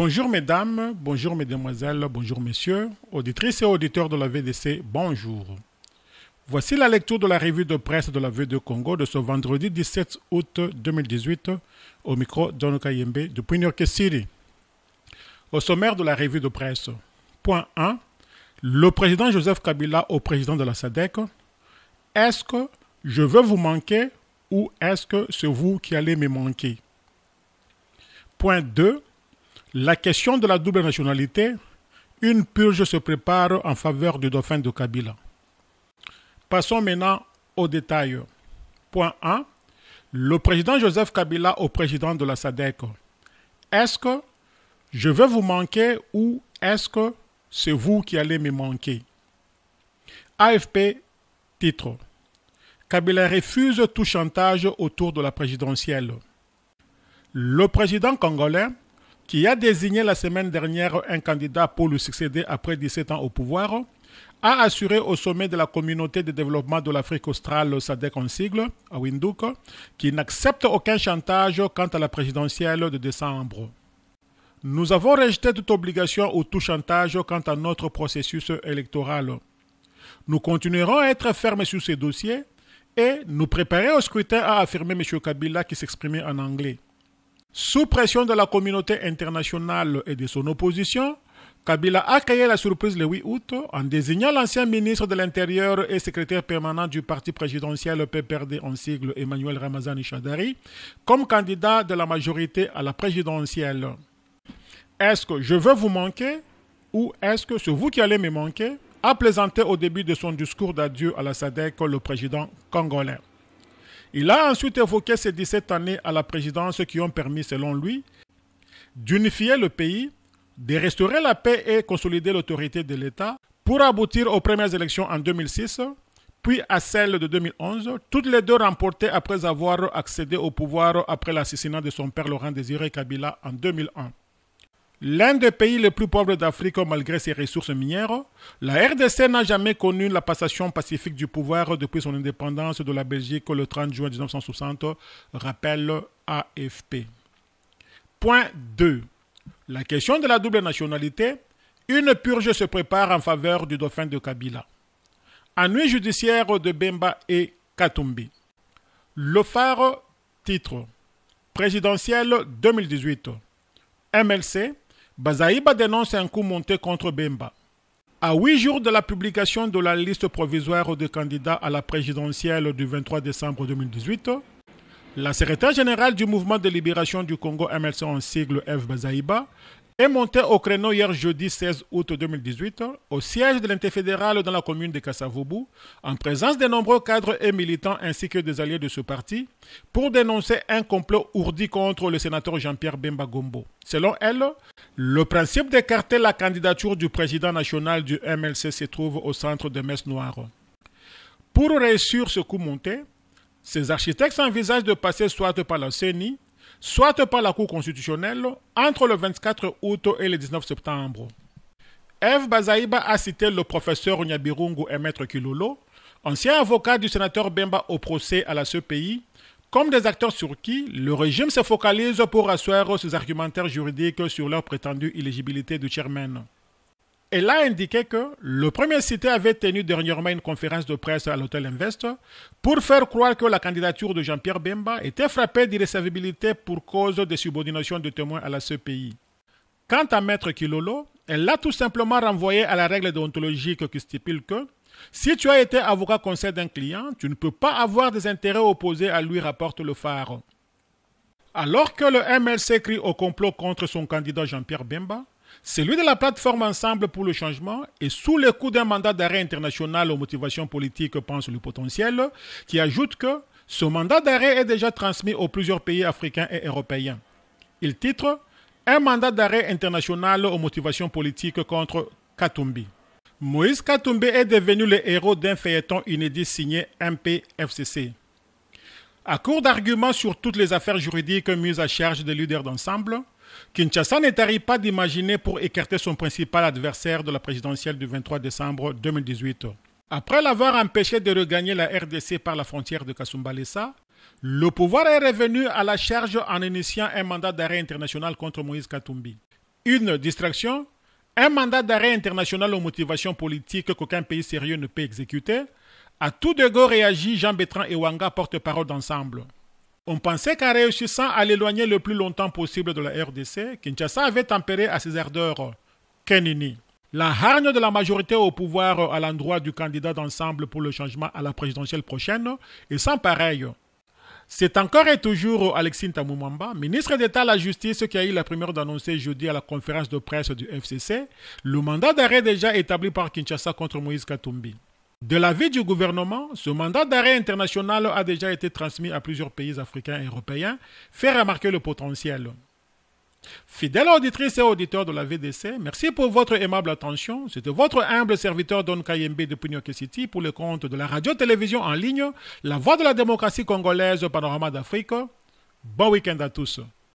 Bonjour mesdames, bonjour mesdemoiselles, bonjour messieurs, auditrices et auditeurs de la VDC, bonjour. Voici la lecture de la revue de presse de la v de Congo de ce vendredi 17 août 2018 au micro d'Onokayembe de New City. Au sommaire de la revue de presse, point 1, le président Joseph Kabila au président de la SADEC, est-ce que je veux vous manquer ou est-ce que c'est vous qui allez me manquer Point 2, la question de la double nationalité, une purge se prépare en faveur du dauphin de Kabila. Passons maintenant au détail. Point 1. Le président Joseph Kabila au président de la SADEC. Est-ce que je vais vous manquer ou est-ce que c'est vous qui allez me manquer AFP titre. Kabila refuse tout chantage autour de la présidentielle. Le président congolais qui a désigné la semaine dernière un candidat pour lui succéder après 17 ans au pouvoir, a assuré au sommet de la communauté de développement de l'Afrique australe, SADC en sigle, à Windhoek, qu'il n'accepte aucun chantage quant à la présidentielle de décembre. Nous avons rejeté toute obligation ou tout chantage quant à notre processus électoral. Nous continuerons à être fermes sur ces dossiers et nous préparer au scrutin, a affirmé M. Kabila qui s'exprimait en anglais. Sous pression de la communauté internationale et de son opposition, Kabila a créé la surprise le 8 août en désignant l'ancien ministre de l'Intérieur et secrétaire permanent du parti présidentiel PPRD en sigle Emmanuel Ramazani Chadari comme candidat de la majorité à la présidentielle. Est-ce que je veux vous manquer ou est-ce que c'est vous qui allez me manquer a plaisanté au début de son discours d'adieu à la SADEC le président congolais. Il a ensuite évoqué ces 17 années à la présidence qui ont permis, selon lui, d'unifier le pays, de restaurer la paix et consolider l'autorité de l'État pour aboutir aux premières élections en 2006, puis à celles de 2011, toutes les deux remportées après avoir accédé au pouvoir après l'assassinat de son père Laurent Désiré Kabila en 2001. L'un des pays les plus pauvres d'Afrique malgré ses ressources minières, la RDC n'a jamais connu la passation pacifique du pouvoir depuis son indépendance de la Belgique le 30 juin 1960, rappelle AFP. Point 2. La question de la double nationalité. Une purge se prépare en faveur du dauphin de Kabila. Annuit judiciaire de Bemba et Katumbi. Le phare titre présidentiel 2018. MLC Bazaïba dénonce un coup monté contre Bemba. À huit jours de la publication de la liste provisoire de candidats à la présidentielle du 23 décembre 2018, la secrétaire générale du mouvement de libération du Congo MLC en sigle F. Bazaïba est montée au créneau hier jeudi 16 août 2018 au siège de fédéral dans la commune de Kassavubu en présence de nombreux cadres et militants ainsi que des alliés de ce parti pour dénoncer un complot ourdi contre le sénateur Jean-Pierre Bemba Gombo. Selon elle, le principe d'écarter la candidature du président national du MLC se trouve au centre de Metz Noire. Pour réussir ce coup monté, ces architectes envisagent de passer soit par la CENI, soit par la Cour constitutionnelle, entre le 24 août et le 19 septembre. Eve Bazaïba a cité le professeur Nyabirungu et Maître Kilolo, ancien avocat du sénateur Bemba au procès à la CPI, comme des acteurs sur qui le régime se focalise pour asseoir ses argumentaires juridiques sur leur prétendue éligibilité du chairman. Elle a indiqué que le premier cité avait tenu dernièrement une conférence de presse à l'hôtel Invest pour faire croire que la candidature de Jean-Pierre Bemba était frappée d'irrécevabilité pour cause de subordination de témoins à la CPI. Quant à Maître Kilolo, elle l'a tout simplement renvoyé à la règle déontologique qui stipule que si tu as été avocat conseil d'un client, tu ne peux pas avoir des intérêts opposés à lui, rapporte le phare. Alors que le MLC crie au complot contre son candidat Jean-Pierre Bemba, celui de la plateforme Ensemble pour le changement est sous le coup d'un mandat d'arrêt international aux motivations politiques, pense le potentiel, qui ajoute que ce mandat d'arrêt est déjà transmis aux plusieurs pays africains et européens. Il titre Un mandat d'arrêt international aux motivations politiques contre Katumbi. Moïse Katumbi est devenu le héros d'un feuilleton inédit signé MPFCC. À court d'arguments sur toutes les affaires juridiques mises à charge des leaders d'ensemble, Kinshasa n'arrive pas d'imaginer pour écarter son principal adversaire de la présidentielle du 23 décembre 2018. Après l'avoir empêché de regagner la RDC par la frontière de Kasumbalesa, le pouvoir est revenu à la charge en initiant un mandat d'arrêt international contre Moïse Katumbi. Une distraction un mandat d'arrêt international aux motivations politiques qu'aucun pays sérieux ne peut exécuter, a tout de go réagit Jean Bertrand et porte-parole d'ensemble. On pensait qu'en réussissant à l'éloigner le plus longtemps possible de la RDC, Kinshasa avait tempéré à ses ardeurs. Kenini. La hargne de la majorité au pouvoir à l'endroit du candidat d'ensemble pour le changement à la présidentielle prochaine est sans pareil. C'est encore et toujours Alexine Tamoumamba, ministre d'État à la Justice, qui a eu la première d'annoncer jeudi à la conférence de presse du FCC le mandat d'arrêt déjà établi par Kinshasa contre Moïse Katumbi. De l'avis du gouvernement, ce mandat d'arrêt international a déjà été transmis à plusieurs pays africains et européens, fait remarquer le potentiel. Fidèles auditrices et auditeurs de la VDC, merci pour votre aimable attention. C'était votre humble serviteur Don Kayembe de Punyoke City pour le compte de la radio-télévision en ligne, La Voix de la démocratie congolaise au panorama d'Afrique. Bon week-end à tous.